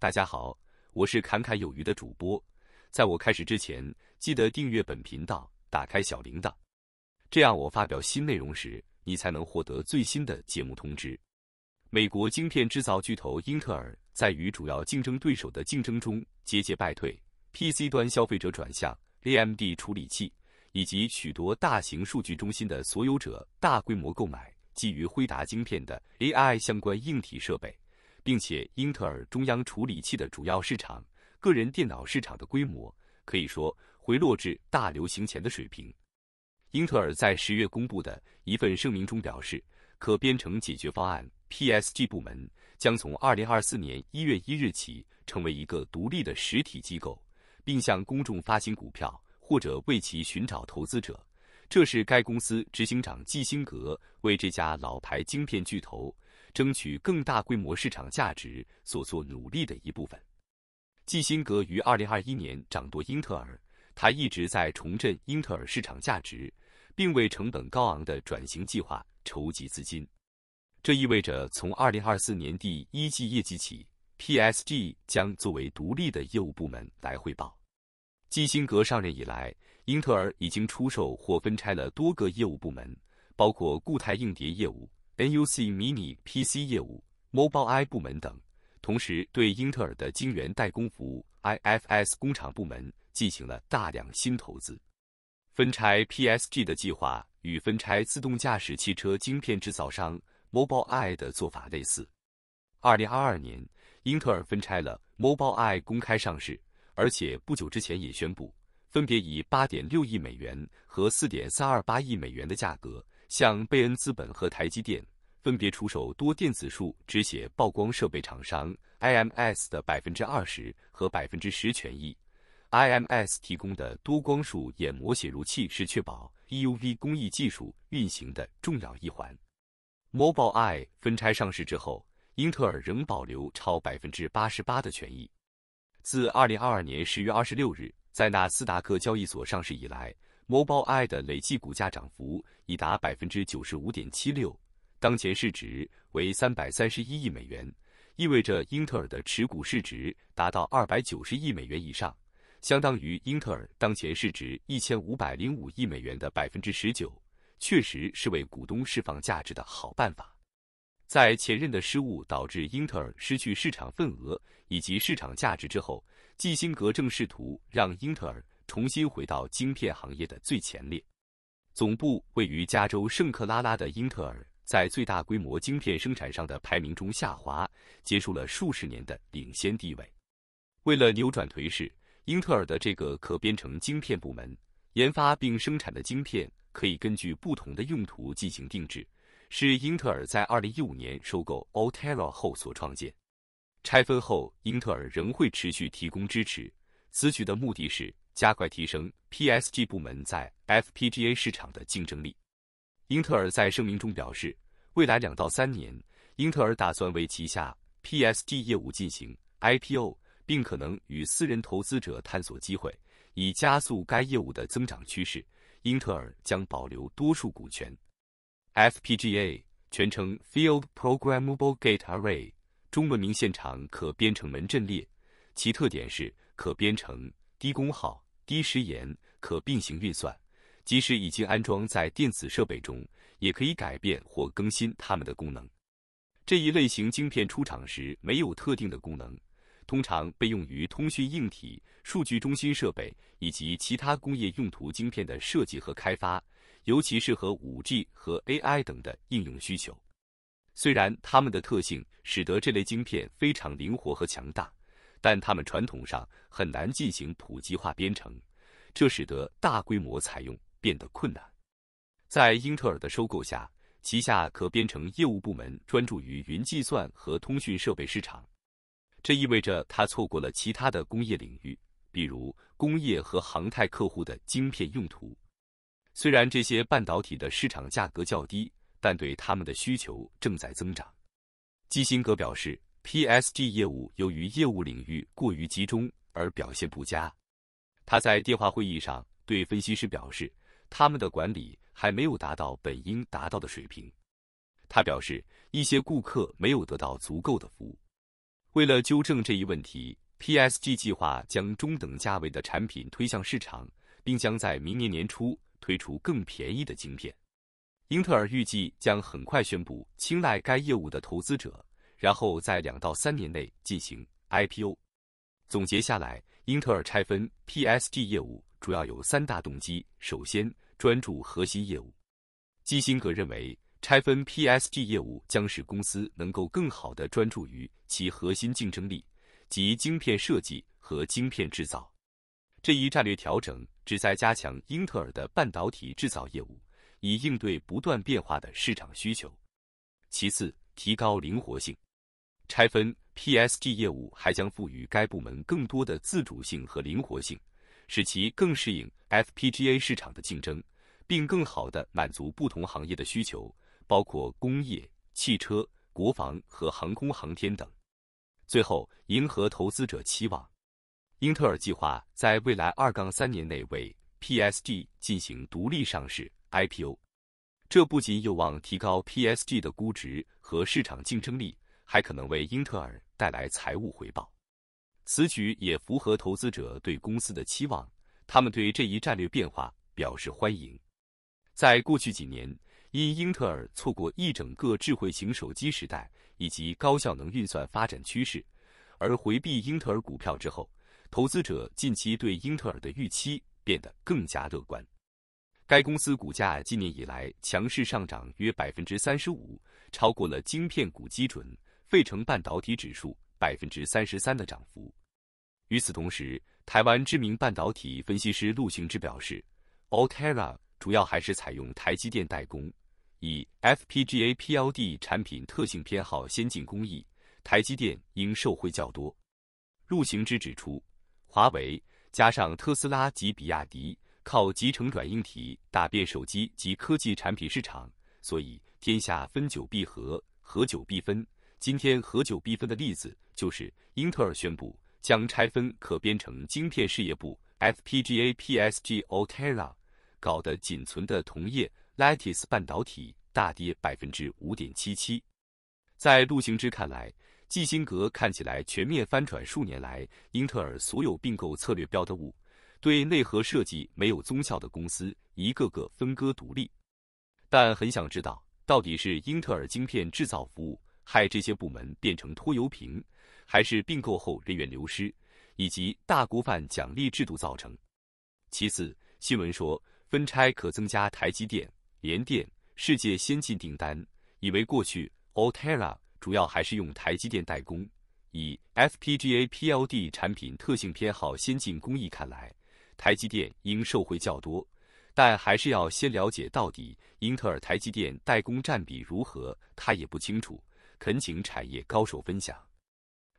大家好，我是侃侃有余的主播。在我开始之前，记得订阅本频道，打开小铃铛，这样我发表新内容时，你才能获得最新的节目通知。美国晶片制造巨头英特尔在与主要竞争对手的竞争中节节败退，PC 端消费者转向 AMD 处理器，以及许多大型数据中心的所有者大规模购买基于辉达晶片的 AI 相关硬体设备。并且，英特尔中央处理器的主要市场——个人电脑市场的规模，可以说回落至大流行前的水平。英特尔在十月公布的一份声明中表示，可编程解决方案 （PSG） 部门将从二零二四年一月一日起成为一个独立的实体机构，并向公众发行股票或者为其寻找投资者。这是该公司执行长基辛格为这家老牌晶片巨头争取更大规模市场价值所做努力的一部分。基辛格于二零二一年掌舵英特尔，他一直在重振英特尔市场价值，并为成本高昂的转型计划筹集资金。这意味着从二零二四年第一季业绩起，P S G 将作为独立的业务部门来汇报。基辛格上任以来，英特尔已经出售或分拆了多个业务部门，包括固态硬碟业务、NUC 迷你 PC 业务、Mobile I 部门等。同时，对英特尔的晶圆代工服务 IFS 工厂部门进行了大量新投资。分拆 PSG 的计划与分拆自动驾驶汽车晶片制造商 Mobile I 的做法类似。二零二二年，英特尔分拆了 Mobile I 公开上市。而且不久之前也宣布，分别以八点六亿美元和四点三二八亿美元的价格，向贝恩资本和台积电分别出售多电子束只写曝光设备厂商 IMS 的百分之二十和百分之十权益。IMS 提供的多光束掩膜写入器是确保 EUV 工艺技术运行的重要一环。Mobileye 分拆上市之后，英特尔仍保留超百分之八十八的权益。自二零二二年十月二十六日在纳斯达克交易所上市以来，Mobileye 的累计股价涨幅已达百分之九十五点七六，当前市值为三百三十一亿美元，意味着英特尔的持股市值达到二百九十亿美元以上，相当于英特尔当前市值一千五百零五亿美元的百分之十九，确实是为股东释放价值的好办法。在前任的失误导致英特尔失去市场份额以及市场价值之后，基辛格正试图让英特尔重新回到晶片行业的最前列。总部位于加州圣克拉拉的英特尔，在最大规模晶片生产上的排名中下滑，结束了数十年的领先地位。为了扭转颓势，英特尔的这个可编程晶片部门研发并生产的晶片可以根据不同的用途进行定制。是英特尔在二零一五年收购 Altera 后所创建。拆分后，英特尔仍会持续提供支持。此举的目的是加快提升 PSG 部门在 FPGA 市场的竞争力。英特尔在声明中表示，未来两到三年，英特尔打算为旗下 PSG 业务进行 IPO，并可能与私人投资者探索机会，以加速该业务的增长趋势。英特尔将保留多数股权。FPGA 全称 Field Programmable Gate Array，中文名现场可编程门阵列。其特点是可编程、低功耗、低时延、可并行运算。即使已经安装在电子设备中，也可以改变或更新它们的功能。这一类型晶片出厂时没有特定的功能，通常被用于通讯硬体、数据中心设备以及其他工业用途晶片的设计和开发。尤其是和 5G 和 AI 等的应用需求，虽然它们的特性使得这类晶片非常灵活和强大，但它们传统上很难进行普及化编程，这使得大规模采用变得困难。在英特尔的收购下，旗下可编程业务部门专注于云计算和通讯设备市场，这意味着它错过了其他的工业领域，比如工业和航太客户的晶片用途。虽然这些半导体的市场价格较低，但对他们的需求正在增长。基辛格表示，P S G 业务由于业务领域过于集中而表现不佳。他在电话会议上对分析师表示，他们的管理还没有达到本应达到的水平。他表示，一些顾客没有得到足够的服务。为了纠正这一问题，P S G 计划将中等价位的产品推向市场，并将在明年年初。推出更便宜的晶片，英特尔预计将很快宣布青睐该业务的投资者，然后在两到三年内进行 IPO。总结下来，英特尔拆分 PSG 业务主要有三大动机：首先，专注核心业务。基辛格认为，拆分 PSG 业务将使公司能够更好地专注于其核心竞争力即晶片设计和晶片制造。这一战略调整旨在加强英特尔的半导体制造业务，以应对不断变化的市场需求。其次，提高灵活性，拆分 p s d 业务还将赋予该部门更多的自主性和灵活性，使其更适应 FPGA 市场的竞争，并更好地满足不同行业的需求，包括工业、汽车、国防和航空航天等。最后，迎合投资者期望。英特尔计划在未来二杠三年内为 PSG 进行独立上市 IPO，这不仅有望提高 PSG 的估值和市场竞争力，还可能为英特尔带来财务回报。此举也符合投资者对公司的期望，他们对这一战略变化表示欢迎。在过去几年，因英特尔错过一整个智慧型手机时代以及高效能运算发展趋势，而回避英特尔股票之后。投资者近期对英特尔的预期变得更加乐观，该公司股价今年以来强势上涨约百分之三十五，超过了晶片股基准费城半导体指数百分之三十三的涨幅。与此同时，台湾知名半导体分析师陆行之表示，Altera 主要还是采用台积电代工，以 FPGA、PLD 产品特性偏好先进工艺，台积电应受惠较多。陆行之指出。华为加上特斯拉及比亚迪，靠集成软硬体打遍手机及科技产品市场。所以天下分久必合，合久必分。今天合久必分的例子，就是英特尔宣布将拆分可编程晶片事业部 （FPGA、PSG、Altera），搞得仅存的同业 Lattice 半导体大跌百分之五点七七。在陆行之看来，基辛格看起来全面翻转数年来英特尔所有并购策略标的物，对内核设计没有宗教的公司一个个分割独立。但很想知道，到底是英特尔晶片制造服务害这些部门变成拖油瓶，还是并购后人员流失以及大锅饭奖励制度造成？其次，新闻说分拆可增加台积电、联电、世界先进订单，以为过去 Altera。主要还是用台积电代工，以 FPGA、PLD 产品特性偏好先进工艺，看来台积电应受惠较多。但还是要先了解到底英特尔、台积电代工占比如何，他也不清楚，恳请产业高手分享。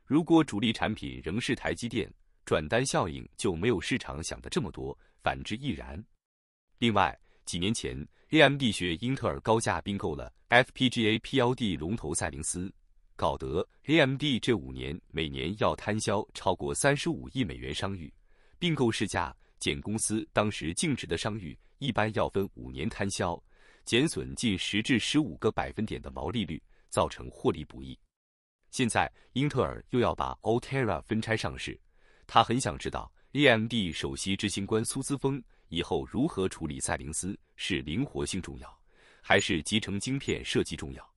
如果主力产品仍是台积电，转单效应就没有市场想的这么多，反之亦然。另外，几年前，AMD 学英特尔高价并购了 FPGA p l d 龙头赛灵思，搞得 AMD 这五年每年要摊销超过三十五亿美元商誉。并购市价减公司当时净值的商誉，一般要分五年摊销，减损近十至十五个百分点的毛利率，造成获利不易。现在英特尔又要把 Altera 分拆上市，他很想知道 AMD 首席执行官苏姿峰以后如何处理赛灵思是灵活性重要，还是集成晶片设计重要？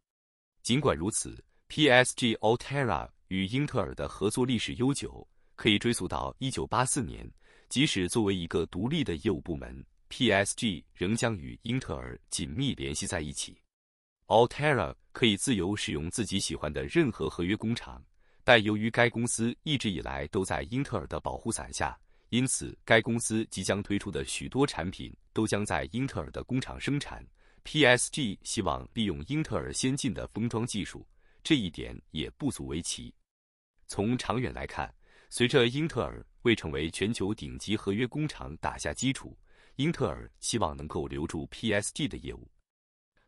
尽管如此，PSG Altera 与英特尔的合作历史悠久，可以追溯到1984年。即使作为一个独立的业务部门，PSG 仍将与英特尔紧密联系在一起。Altera 可以自由使用自己喜欢的任何合约工厂，但由于该公司一直以来都在英特尔的保护伞下。因此，该公司即将推出的许多产品都将在英特尔的工厂生产。P.S.G. 希望利用英特尔先进的封装技术，这一点也不足为奇。从长远来看，随着英特尔为成为全球顶级合约工厂打下基础，英特尔希望能够留住 P.S.G. 的业务。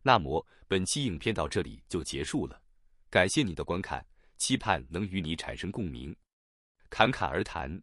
那么，本期影片到这里就结束了，感谢你的观看，期盼能与你产生共鸣。侃侃而谈。